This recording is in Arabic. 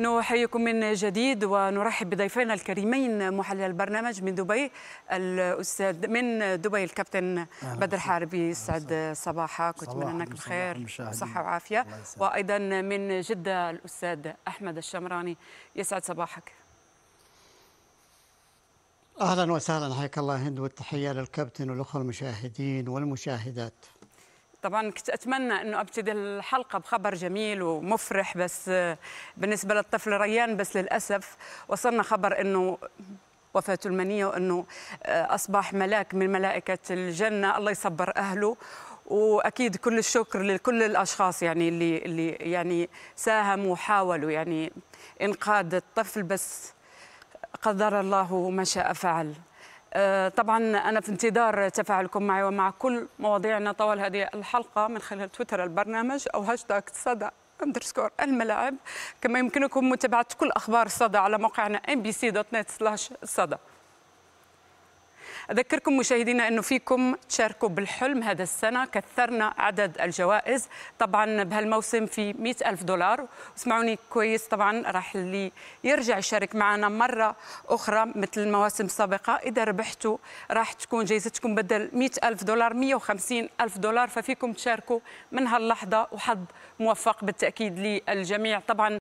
نحييكم من جديد ونرحب بضيفينا الكريمين محلل البرنامج من دبي الاستاذ من دبي الكابتن بدر حاربي يسعد صباحك واتمنى انك بخير صحه وعافيه وايضا من جده الاستاذ احمد الشمراني يسعد صباحك اهلا وسهلا حياك الله هند والتحيه للكابتن والاخوه المشاهدين والمشاهدات طبعا كنت اتمنى انه ابتدي الحلقه بخبر جميل ومفرح بس آه، بالنسبه للطفل ريان بس للاسف وصلنا خبر انه وفاته المنيه وانه آه، اصبح ملاك من ملائكه الجنه الله يصبر اهله واكيد كل الشكر لكل الاشخاص يعني اللي اللي يعني ساهموا وحاولوا يعني انقاذ الطفل بس قدر الله ما شاء فعل آه، طبعا أنا في انتظار تفاعلكم معي ومع كل مواضيعنا طوال هذه الحلقة من خلال تويتر البرنامج أو هاشتاغ صدى اندرسكور الملاعب كما يمكنكم متابعة كل أخبار صدى على موقعنا mbc.net/صدى أذكركم مشاهدينا أنه فيكم تشاركوا بالحلم هذا السنة كثرنا عدد الجوائز طبعا بهالموسم في 100 ألف دولار اسمعوني كويس طبعا راح اللي يرجع يشارك معنا مرة أخرى مثل المواسم السابقة إذا ربحتوا راح تكون جائزتكم بدل 100 ألف دولار 150 ألف دولار ففيكم تشاركوا من هاللحظة وحظ موفق بالتأكيد للجميع طبعا